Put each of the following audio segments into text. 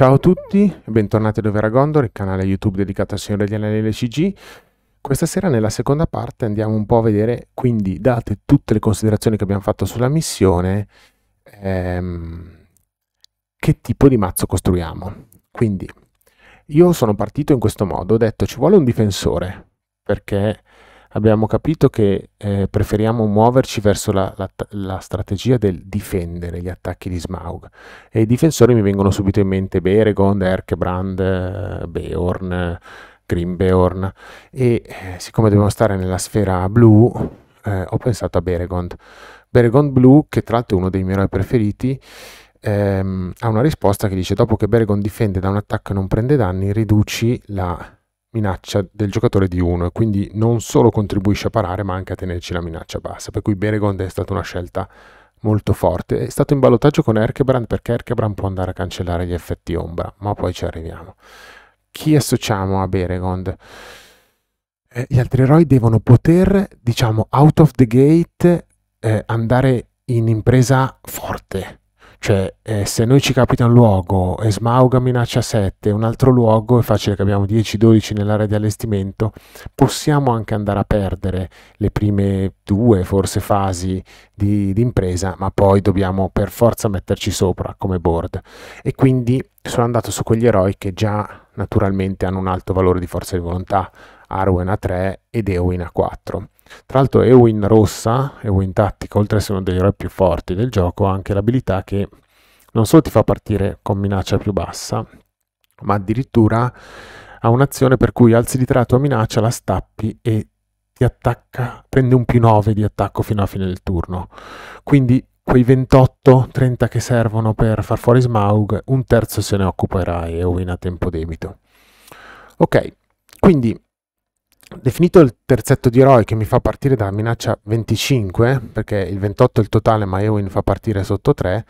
Ciao a tutti, bentornati a Dovera Gondor, il canale YouTube dedicato al Signore degli Anelli LCG. Questa sera nella seconda parte andiamo un po' a vedere, quindi date tutte le considerazioni che abbiamo fatto sulla missione, ehm, che tipo di mazzo costruiamo. Quindi io sono partito in questo modo, ho detto ci vuole un difensore, perché abbiamo capito che eh, preferiamo muoverci verso la, la, la, strategia del difendere gli attacchi di Smaug e i difensori mi vengono subito in mente Beregond, Erkebrand, eh, Beorn, Grimbeorn e eh, siccome dobbiamo stare nella sfera blu eh, ho pensato a Beregond. Beregond blu che tra l'altro è uno dei miei eroi preferiti ehm, ha una risposta che dice dopo che Beregond difende da un attacco e non prende danni riduci la minaccia del giocatore di 1 e quindi non solo contribuisce a parare ma anche a tenerci la minaccia bassa. Per cui Beregond è stata una scelta molto forte. È stato in ballottaggio con Erkebrand perché Erkebrand può andare a cancellare gli effetti ombra, ma poi ci arriviamo. Chi associamo a Beregond? Eh, gli altri eroi devono poter, diciamo, out of the gate, eh, andare in impresa forte, cioè, eh, se noi ci capita un luogo e Smauga minaccia 7, un altro luogo, è facile che abbiamo 10-12 nell'area di allestimento, possiamo anche andare a perdere le prime due, forse fasi di, di impresa, ma poi dobbiamo per forza metterci sopra come board. E quindi sono andato su quegli eroi che già naturalmente hanno un alto valore di forza di volontà, Arwen a 3 ed Eowyn a 4. Tra l'altro Ewin rossa, Ewin tattica, oltre a essere uno degli eroi più forti del gioco, ha anche l'abilità che non solo ti fa partire con minaccia più bassa, ma addirittura ha un'azione per cui alzi di te la tua minaccia, la stappi e ti attacca, prende un più 9 di attacco fino alla fine del turno. Quindi quei 28-30 che servono per far fuori Smaug, un terzo se ne occuperà Eowyn a tempo debito. Ok, quindi Definito il terzetto di eroi che mi fa partire dalla minaccia 25, perché il 28 è il totale ma Eowyn fa partire sotto 3,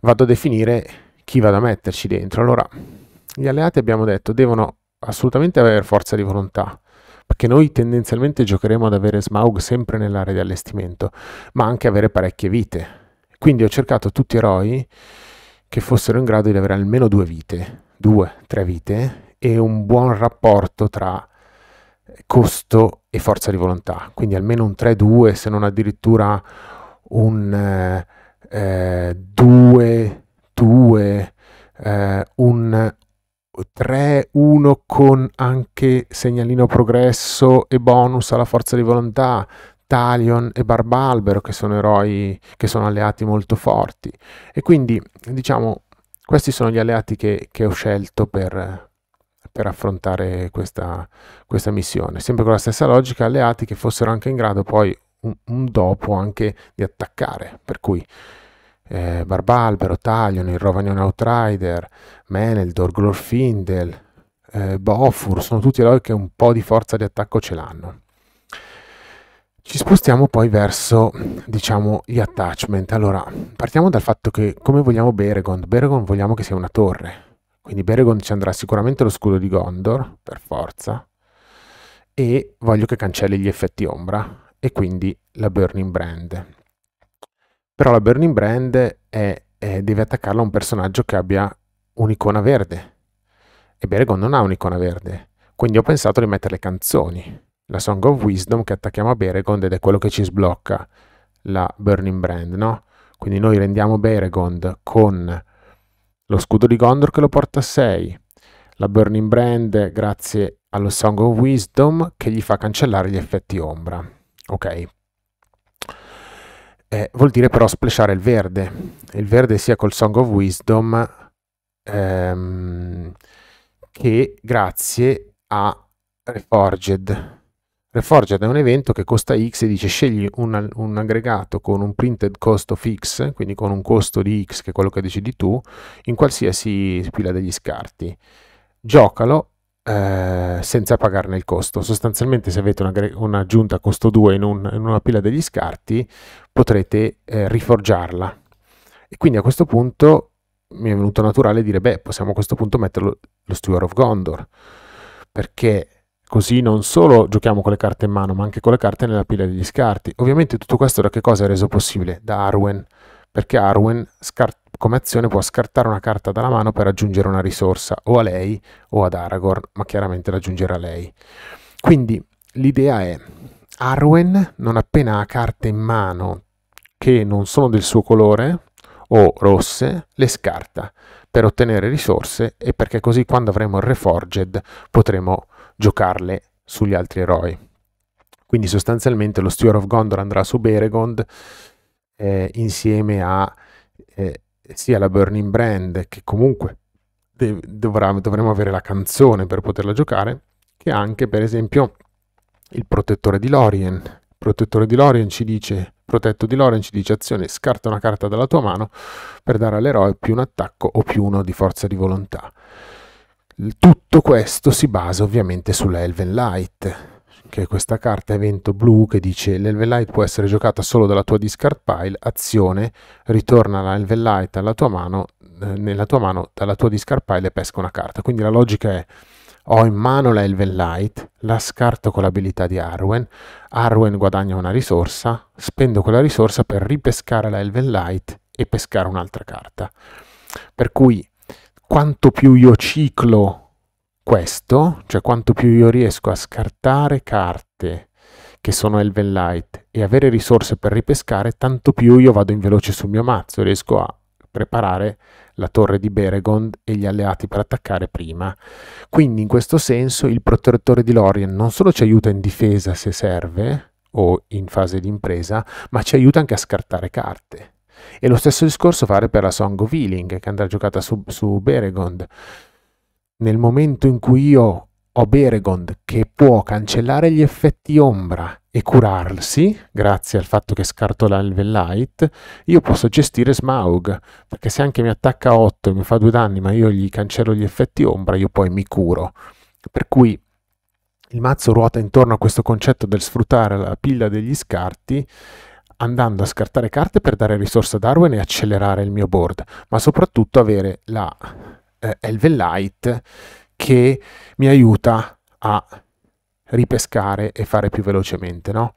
vado a definire chi vado a metterci dentro. Allora, gli alleati abbiamo detto devono assolutamente avere forza di volontà, perché noi tendenzialmente giocheremo ad avere Smaug sempre nell'area di allestimento, ma anche avere parecchie vite. Quindi ho cercato tutti eroi che fossero in grado di avere almeno due vite, due, tre vite, e un buon rapporto tra costo e forza di volontà, quindi almeno un 3-2 se non addirittura un 2-2, eh, eh, eh un 3-1 con anche segnalino progresso e bonus alla forza di volontà, Talion e Barbalbero che sono eroi che sono alleati molto forti e quindi diciamo questi sono gli alleati che, che ho scelto per, per affrontare questa, questa missione. Sempre con la stessa logica, alleati che fossero anche in grado poi un, un dopo anche di attaccare, per cui eh, Barbalbero, Talion, il Rovanion Outrider, Meneldor, Glorfindel, eh, Bofur, sono tutti eroi che un po' di forza di attacco ce l'hanno. Ci spostiamo poi verso, diciamo, gli attachment. Allora, partiamo dal fatto che come vogliamo Beregond? Beregond vogliamo che sia una torre, quindi Beregon ci andrà sicuramente lo scudo di Gondor, per forza, e voglio che cancelli gli effetti ombra e quindi la Burning Brand. Però la Burning Brand è, è, deve attaccarla a un personaggio che abbia un'icona verde e Beregon non ha un'icona verde, quindi ho pensato di mettere le canzoni, la Song of Wisdom che attacchiamo a Beregond ed è quello che ci sblocca la Burning Brand, no? Quindi noi rendiamo Beregond con lo scudo di Gondor che lo porta a 6, la Burning Brand grazie allo Song of Wisdom che gli fa cancellare gli effetti ombra. Ok. Eh, vuol dire però splashare il verde. Il verde sia col Song of Wisdom ehm, che grazie a Reforged Reforged è un evento che costa X e dice scegli un, un, aggregato con un printed cost of X, quindi con un costo di X che è quello che decidi tu, in qualsiasi pila degli scarti. Giocalo eh, senza pagarne il costo. Sostanzialmente se avete un'aggiunta un costo 2 in, un, in, una pila degli scarti potrete eh, riforgiarla. E quindi a questo punto mi è venuto naturale dire beh possiamo a questo punto metterlo lo Steward of Gondor perché Così non solo giochiamo con le carte in mano, ma anche con le carte nella pila degli scarti. Ovviamente tutto questo da che cosa è reso possibile? Da Arwen, perché Arwen come azione può scartare una carta dalla mano per aggiungere una risorsa o a lei o ad Aragorn, ma chiaramente l'aggiungere a lei. Quindi l'idea è Arwen non appena ha carte in mano che non sono del suo colore o rosse, le scarta per ottenere risorse e perché così quando avremo il Reforged potremo giocarle sugli altri eroi. Quindi sostanzialmente lo Steward of Gondor andrà su Beregond eh, insieme a eh, sia la Burning Brand che comunque dovrà, dovremo avere la canzone per poterla giocare, che anche per esempio il protettore di Lorien. Il protettore di Lorien ci dice, protetto di Lorien ci dice azione, scarta una carta dalla tua mano per dare all'eroe più un attacco o più uno di forza di volontà. Tutti tutto questo si basa ovviamente sulla Elven Light, che è questa carta evento blu che dice l'Elven Light può essere giocata solo dalla tua discard pile, azione, ritorna la Elven Light alla tua mano, eh, nella tua mano dalla tua discard pile e pesca una carta. Quindi la logica è ho in mano la Elven Light, la scarto con l'abilità di Arwen, Arwen guadagna una risorsa, spendo quella risorsa per ripescare la Elven Light e pescare un'altra carta. Per cui quanto più io ciclo questo, cioè quanto più io riesco a scartare carte che sono Elven Light e avere risorse per ripescare, tanto più io vado in veloce sul mio mazzo, riesco a preparare la torre di Beregond e gli alleati per attaccare prima. Quindi in questo senso il protettore di Lorien non solo ci aiuta in difesa se serve o in fase di impresa, ma ci aiuta anche a scartare carte. E lo stesso discorso fare per la Song of Healing che andrà giocata su, su Beregond nel momento in cui io ho Beregond che può cancellare gli effetti ombra e curarsi, grazie al fatto che scartola il Vellight, io posso gestire Smaug, perché se anche mi attacca 8 e mi fa due danni, ma io gli cancello gli effetti ombra, io poi mi curo. Per cui il mazzo ruota intorno a questo concetto del sfruttare la pila degli scarti andando a scartare carte per dare risorse a Darwin e accelerare il mio board, ma soprattutto avere la eh, Elvellight che mi aiuta a ripescare e fare più velocemente. No?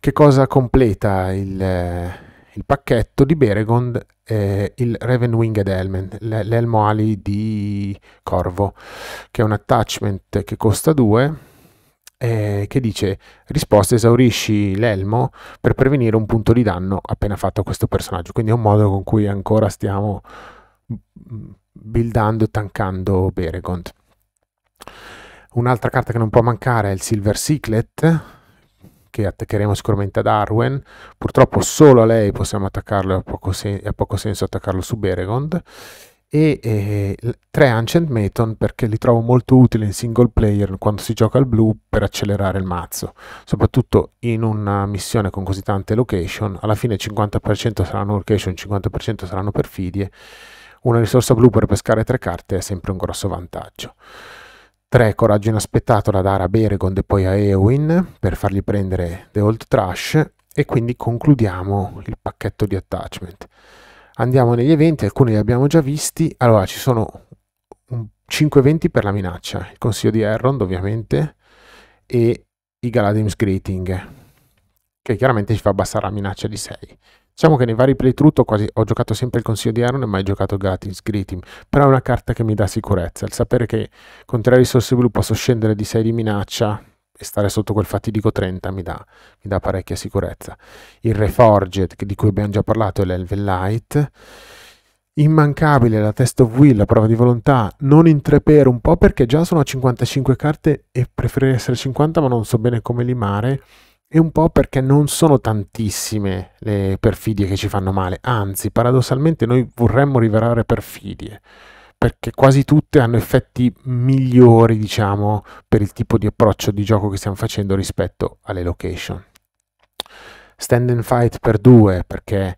Che cosa completa il, eh, il pacchetto di Beregond? Eh, il Raven Winged Helmet, l'elmo ali di Corvo, che è un attachment che costa 2 eh, che dice risposta esaurisci l'elmo per prevenire un punto di danno appena fatto a questo personaggio quindi è un modo con cui ancora stiamo mm, buildando e tankando Beregond. Un'altra carta che non può mancare è il Silver Secret, che attaccheremo sicuramente ad Arwen. Purtroppo solo a lei possiamo attaccarlo, ha poco, sen poco, senso attaccarlo su Beregond. E eh, tre Ancient Maton perché li trovo molto utili in single player quando si gioca al blu per accelerare il mazzo, soprattutto in una missione con così tante location. Alla fine 50% saranno location, 50% saranno perfidie una risorsa blu per pescare tre carte è sempre un grosso vantaggio. 3. Coraggio inaspettato da dare a Beregond e poi a Eowyn per fargli prendere The Old Trash e quindi concludiamo il pacchetto di attachment. Andiamo negli eventi, alcuni li abbiamo già visti. Allora, ci sono 5 eventi per la minaccia, il consiglio di Errond ovviamente e i Galadim's Greeting, che chiaramente ci fa abbassare la minaccia di 6. Diciamo che nei vari playthrough quasi, ho giocato sempre il consiglio di Aaron e mai giocato Gatins Gritim, però è una carta che mi dà sicurezza, il sapere che con tre risorse blu posso scendere di 6 di minaccia e stare sotto quel fatidico 30 mi dà, mi dà parecchia sicurezza. Il Reforged di cui abbiamo già parlato è l'Elven Light. Immancabile la test of will, la prova di volontà, non in tre per un po' perché già sono a 55 carte e preferirei essere 50 ma non so bene come limare e un po' perché non sono tantissime le perfidie che ci fanno male, anzi paradossalmente noi vorremmo rivelare perfidie perché quasi tutte hanno effetti migliori, diciamo, per il tipo di approccio di gioco che stiamo facendo rispetto alle location. Stand and fight per due, perché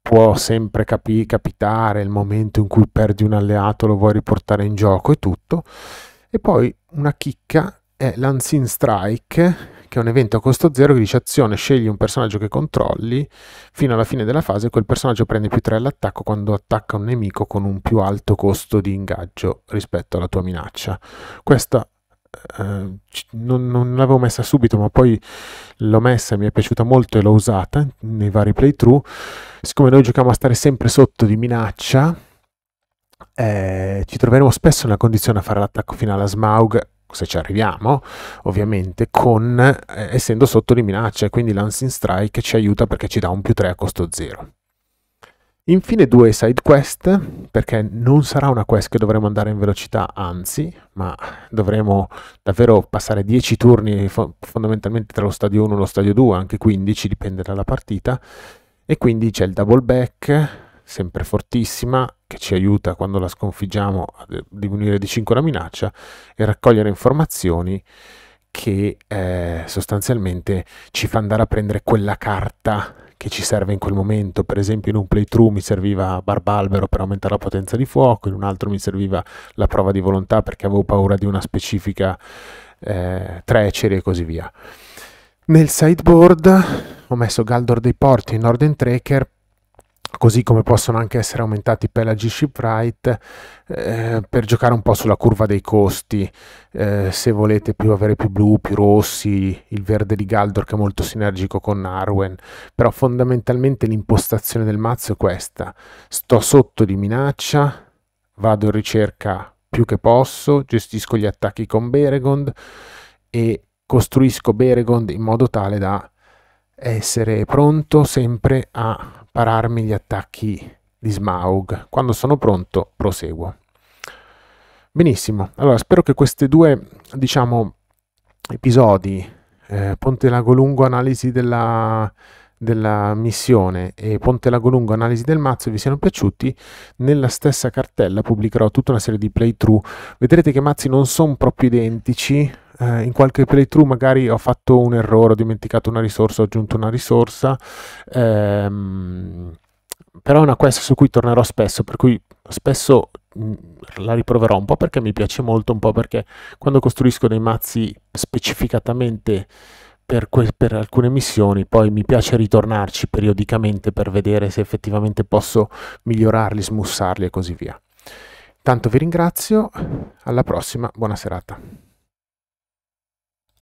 può sempre capi- capitare il momento in cui perdi un alleato, lo vuoi riportare in gioco e tutto. E poi una chicca è l'Unseen Strike, che è un evento a costo zero che dice azione, scegli un personaggio che controlli, fino alla fine della fase quel personaggio prende più 3 all'attacco quando attacca un nemico con un più alto costo di ingaggio rispetto alla tua minaccia. Questa eh, non, non l'avevo messa subito, ma poi l'ho messa, mi è piaciuta molto e l'ho usata nei vari playthrough. Siccome noi giochiamo a stare sempre sotto di minaccia, eh, ci troveremo spesso nella condizione a fare l'attacco finale a Smaug se ci arriviamo, ovviamente, con eh, essendo sotto le minacce, quindi Lancing Strike ci aiuta perché ci dà un più 3 a costo 0. Infine due side quest, perché non sarà una quest che dovremo andare in velocità, anzi, ma dovremo davvero passare 10 turni fo fondamentalmente tra lo stadio 1 e lo stadio 2, anche 15, dipende dalla partita, e quindi c'è il double back, sempre fortissima, che ci aiuta quando la sconfiggiamo a eh, diminuire di 5 la minaccia e raccogliere informazioni che eh, sostanzialmente ci fa andare a prendere quella carta che ci serve in quel momento. Per esempio, in un playthrough mi serviva Barbalbero per aumentare la potenza di fuoco, in un altro mi serviva la prova di volontà perché avevo paura di una specifica eh, trecere e così via. Nel sideboard ho messo Galdor dei Porti e Norden Tracker così come possono anche essere aumentati pelagi shipwright eh, per giocare un po' sulla curva dei costi eh, se volete più avere più blu, più rossi il verde di Galdor che è molto sinergico con Arwen però fondamentalmente l'impostazione del mazzo è questa sto sotto di minaccia vado in ricerca più che posso gestisco gli attacchi con Beregond e costruisco Beregond in modo tale da essere pronto sempre a pararmi gli attacchi di Smaug. Quando sono pronto proseguo. Benissimo, allora spero che questi due, diciamo, episodi, eh, Ponte Lago Lungo, analisi della, della missione e Ponte Lago Lungo Analisi del mazzo vi siano piaciuti, nella stessa cartella pubblicherò tutta una serie di playthrough. Vedrete che i mazzi non sono proprio identici, eh, in qualche playthrough magari ho fatto un errore, ho dimenticato una risorsa, ho aggiunto una risorsa, ehm, però è una quest su cui tornerò spesso, per cui spesso mh, mm, la riproverò un po' perché mi piace molto, un po' perché quando costruisco dei mazzi specificatamente per, que- per, alcune missioni, poi mi piace ritornarci periodicamente per vedere se effettivamente posso migliorarli, smussarli e così via. Tanto vi ringrazio, alla prossima, buona serata.